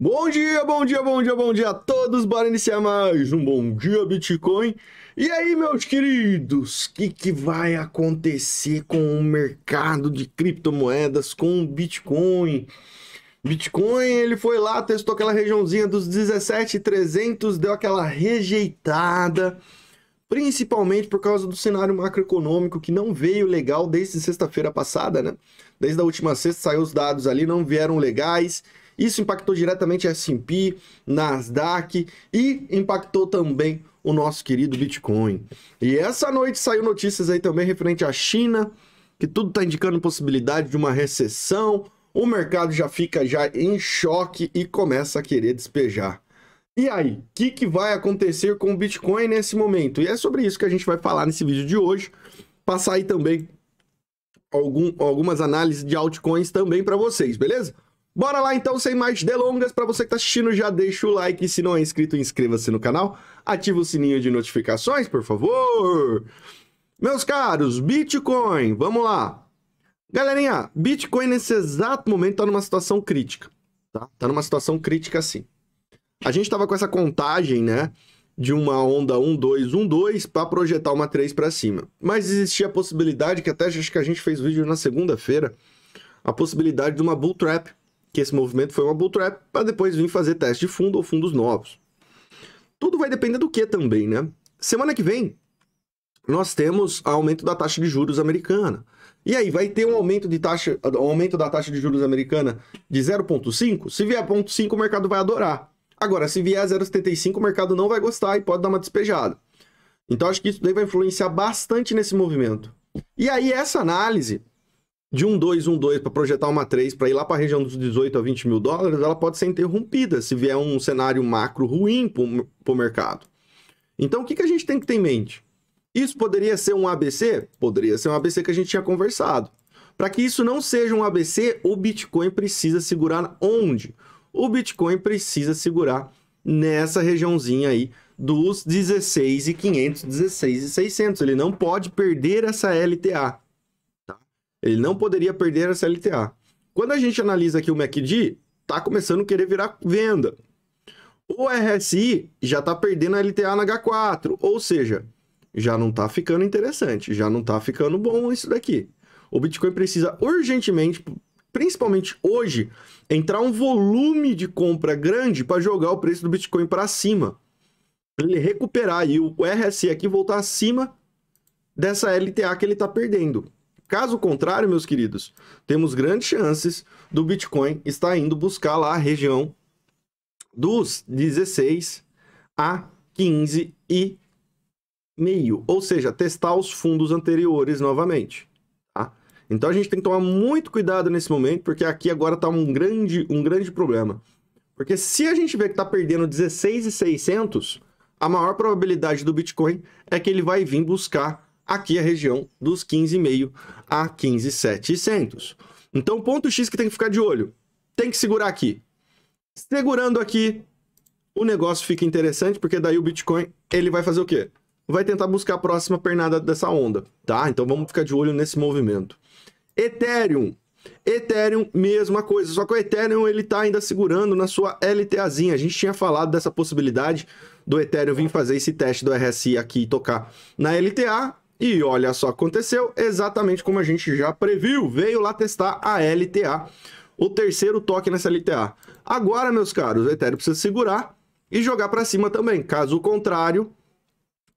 Bom dia, bom dia, bom dia, bom dia a todos. Bora iniciar mais um Bom Dia Bitcoin. E aí, meus queridos, o que, que vai acontecer com o mercado de criptomoedas, com o Bitcoin? Bitcoin, ele foi lá, testou aquela regiãozinha dos 17,300, deu aquela rejeitada, principalmente por causa do cenário macroeconômico que não veio legal desde sexta-feira passada, né? Desde a última sexta saiu os dados ali, não vieram legais. Isso impactou diretamente a S&P, Nasdaq e impactou também o nosso querido Bitcoin. E essa noite saiu notícias aí também referente à China, que tudo está indicando possibilidade de uma recessão. O mercado já fica já em choque e começa a querer despejar. E aí, o que, que vai acontecer com o Bitcoin nesse momento? E é sobre isso que a gente vai falar nesse vídeo de hoje. Passar aí também algum, algumas análises de altcoins também para vocês, beleza? Bora lá então, sem mais delongas, para você que tá assistindo já deixa o like, se não é inscrito inscreva-se no canal, ativa o sininho de notificações, por favor. Meus caros, Bitcoin, vamos lá. Galerinha, Bitcoin nesse exato momento tá numa situação crítica, tá? Tá numa situação crítica assim. A gente tava com essa contagem, né, de uma onda 2 para projetar uma 3 para cima. Mas existia a possibilidade que até acho que a gente fez vídeo na segunda-feira, a possibilidade de uma bull trap que esse movimento foi uma trap para depois vir fazer teste de fundo ou fundos novos. Tudo vai depender do que também, né? Semana que vem, nós temos aumento da taxa de juros americana. E aí, vai ter um aumento, de taxa, um aumento da taxa de juros americana de 0,5? Se vier 0,5, o mercado vai adorar. Agora, se vier 0,75, o mercado não vai gostar e pode dar uma despejada. Então, acho que isso daí vai influenciar bastante nesse movimento. E aí, essa análise de um 2, um 2 para projetar uma 3 para ir lá para a região dos 18 a 20 mil dólares, ela pode ser interrompida se vier um cenário macro ruim para o mercado. Então, o que, que a gente tem que ter em mente? Isso poderia ser um ABC? Poderia ser um ABC que a gente tinha conversado. Para que isso não seja um ABC, o Bitcoin precisa segurar onde? O Bitcoin precisa segurar nessa regiãozinha aí dos 16 e 500, 16 e 600. Ele não pode perder essa LTA. Ele não poderia perder essa LTA. Quando a gente analisa aqui o MACD, tá começando a querer virar venda. O RSI já tá perdendo a LTA na H4, ou seja, já não tá ficando interessante, já não tá ficando bom isso daqui. O Bitcoin precisa urgentemente, principalmente hoje, entrar um volume de compra grande para jogar o preço do Bitcoin para cima. Ele recuperar e o RSI aqui voltar acima dessa LTA que ele tá perdendo. Caso contrário, meus queridos, temos grandes chances do Bitcoin estar indo buscar lá a região dos 16 a 15 e meio, ou seja, testar os fundos anteriores novamente. Tá? Então a gente tem que tomar muito cuidado nesse momento, porque aqui agora está um grande, um grande problema. Porque se a gente vê que está perdendo 16,600, a maior probabilidade do Bitcoin é que ele vai vir buscar aqui a região dos 15,5 a 15,700. Então, ponto X que tem que ficar de olho. Tem que segurar aqui. Segurando aqui, o negócio fica interessante, porque daí o Bitcoin, ele vai fazer o quê? Vai tentar buscar a próxima pernada dessa onda, tá? Então, vamos ficar de olho nesse movimento. Ethereum. Ethereum, mesma coisa, só que o Ethereum ele tá ainda segurando na sua LTAzinha. A gente tinha falado dessa possibilidade do Ethereum vir fazer esse teste do RSI aqui e tocar na LTA. E olha só, aconteceu exatamente como a gente já previu. Veio lá testar a LTA, o terceiro toque nessa LTA. Agora, meus caros, o Ethereum precisa segurar e jogar para cima também. Caso contrário,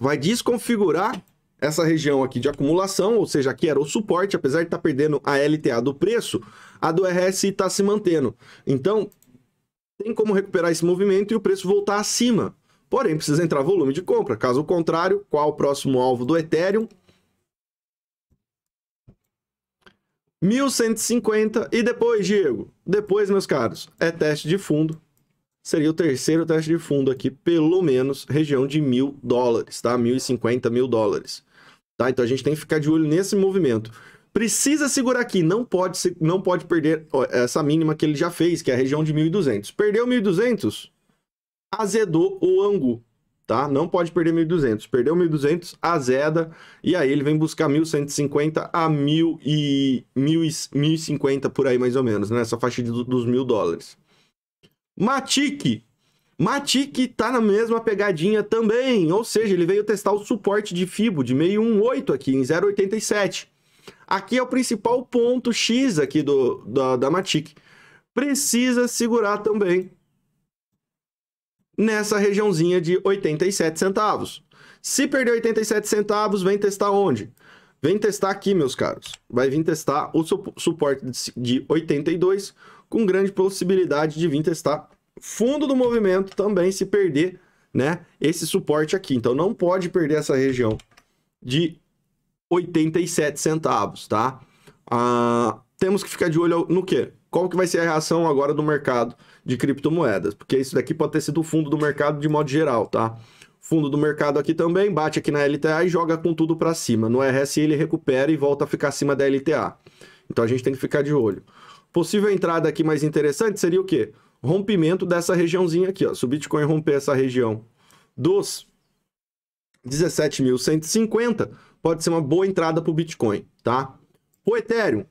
vai desconfigurar essa região aqui de acumulação, ou seja, aqui era o suporte, apesar de estar tá perdendo a LTA do preço, a do RSI está se mantendo. Então, tem como recuperar esse movimento e o preço voltar acima. Porém, precisa entrar volume de compra. Caso contrário, qual o próximo alvo do Ethereum? 1150 e depois, Diego? Depois, meus caros, é teste de fundo. Seria o terceiro teste de fundo aqui, pelo menos, região de mil dólares, tá? 1.050, mil dólares. Tá? Então a gente tem que ficar de olho nesse movimento. Precisa segurar aqui, não pode, não pode perder essa mínima que ele já fez, que é a região de 1.200. Perdeu 1.200, azedou o Angu, tá? Não pode perder 1.200. Perdeu 1.200, azeda, e aí ele vem buscar 1.150 a 1.000 e 1.050 por aí mais ou menos, nessa né? faixa de, dos mil dólares. Matic. Matic tá na mesma pegadinha também, ou seja, ele veio testar o suporte de FIBO de 618 aqui em 0,87. Aqui é o principal ponto X aqui do, da, da Matic. Precisa segurar também, nessa regiãozinha de 87 centavos. Se perder 87 centavos, vem testar onde? Vem testar aqui, meus caros. Vai vir testar o suporte de 82, com grande possibilidade de vir testar fundo do movimento também se perder, né, esse suporte aqui. Então não pode perder essa região de 87 centavos, tá? Ah, temos que ficar de olho no quê? Qual que vai ser a reação agora do mercado de criptomoedas? Porque isso daqui pode ter sido o fundo do mercado de modo geral, tá? Fundo do mercado aqui também, bate aqui na LTA e joga com tudo para cima. No RSI ele recupera e volta a ficar acima da LTA. Então a gente tem que ficar de olho. Possível entrada aqui mais interessante seria o quê? Rompimento dessa regiãozinha aqui, ó. Se o Bitcoin romper essa região dos 17.150, pode ser uma boa entrada para o Bitcoin, tá? O Ethereum,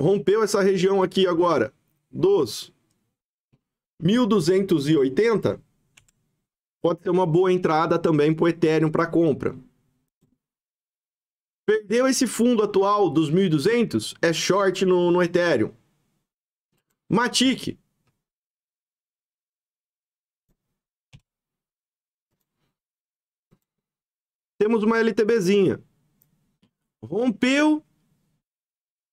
rompeu essa região aqui agora dos 1280, pode ser uma boa entrada também para o Ethereum para compra. Perdeu esse fundo atual dos 1.200, é short no, no Ethereum. Matic. Temos uma LTBzinha. Rompeu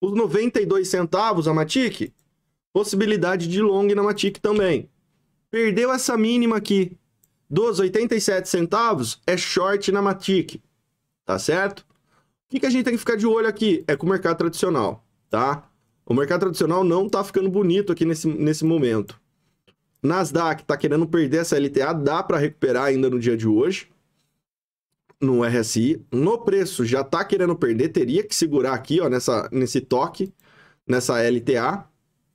os 92 centavos a Matic, possibilidade de long na Matic também. Perdeu essa mínima aqui dos 87 centavos é short na Matic, tá certo? O que, que a gente tem que ficar de olho aqui é com o mercado tradicional, tá? O mercado tradicional não tá ficando bonito aqui nesse, nesse momento. Nasdaq tá querendo perder essa LTA, dá para recuperar ainda no dia de hoje, no RSI, no preço já está querendo perder, teria que segurar aqui, ó, nessa, nesse toque, nessa LTA,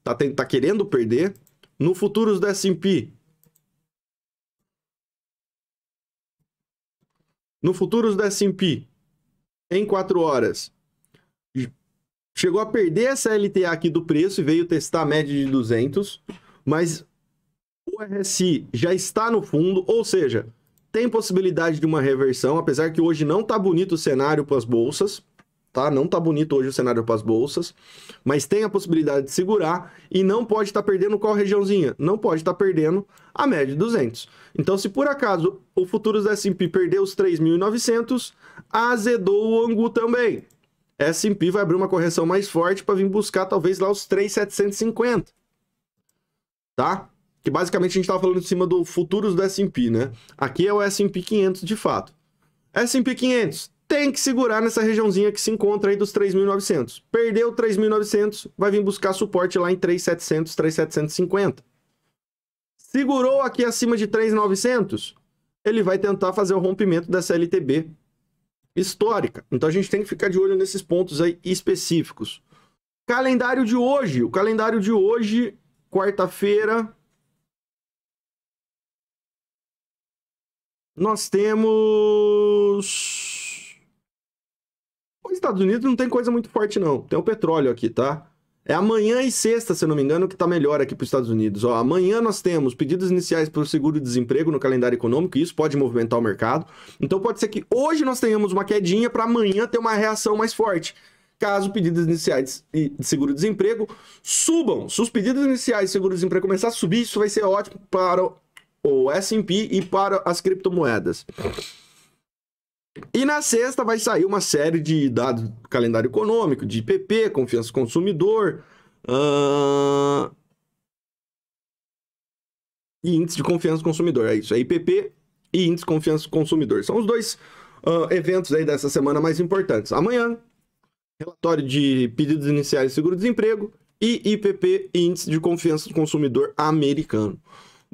tá, tem, tá querendo perder. No futuros do S&P, no futuros do S&P, em 4 horas, chegou a perder essa LTA aqui do preço e veio testar a média de 200, mas o RSI já está no fundo, ou seja, tem possibilidade de uma reversão, apesar que hoje não tá bonito o cenário para as bolsas, tá? Não tá bonito hoje o cenário para as bolsas, mas tem a possibilidade de segurar e não pode estar tá perdendo qual regiãozinha? Não pode estar tá perdendo a média de 200. Então, se por acaso o futuros da S&P perdeu os 3.900, azedou o Angu também. S&P vai abrir uma correção mais forte para vir buscar talvez lá os 3.750, tá? que basicamente a gente estava falando em cima do futuros do S&P, né? Aqui é o S&P 500 de fato. S&P 500 tem que segurar nessa regiãozinha que se encontra aí dos 3.900. Perdeu 3.900, vai vir buscar suporte lá em 3.700, 3.750. Segurou aqui acima de 3.900, ele vai tentar fazer o rompimento dessa LTB histórica. Então a gente tem que ficar de olho nesses pontos aí específicos. Calendário de hoje, o calendário de hoje, quarta-feira, Nós temos. Os Estados Unidos não tem coisa muito forte, não. Tem o petróleo aqui, tá? É amanhã e sexta, se eu não me engano, que tá melhor aqui para os Estados Unidos. Ó, amanhã nós temos pedidos iniciais para o seguro-desemprego no calendário econômico, e isso pode movimentar o mercado. Então pode ser que hoje nós tenhamos uma quedinha para amanhã ter uma reação mais forte. Caso pedidos iniciais de seguro-desemprego subam, se os pedidos iniciais de seguro-desemprego começar a subir, isso vai ser ótimo para o S&P e para as criptomoedas. E na sexta vai sair uma série de dados do calendário econômico, de IPP, confiança do consumidor, uh... e índice de confiança do consumidor. É isso, é IPP e índice de confiança do consumidor. São os dois uh, eventos aí dessa semana mais importantes. Amanhã, relatório de pedidos iniciais de seguro-desemprego e IPP, índice de confiança do consumidor americano.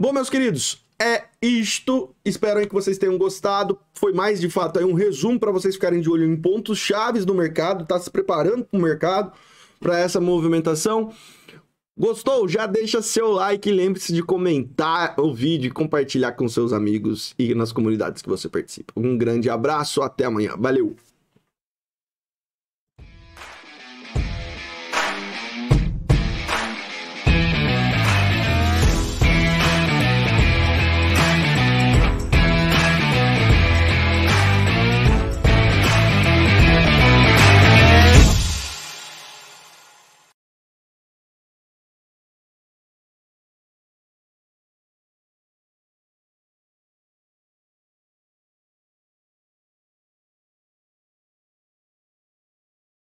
Bom, meus queridos, é isto. Espero que vocês tenham gostado. Foi mais, de fato, um resumo para vocês ficarem de olho em pontos chaves do mercado, tá se preparando para o mercado, para essa movimentação. Gostou? Já deixa seu like, lembre-se de comentar o vídeo, compartilhar com seus amigos e nas comunidades que você participa. Um grande abraço, até amanhã. Valeu!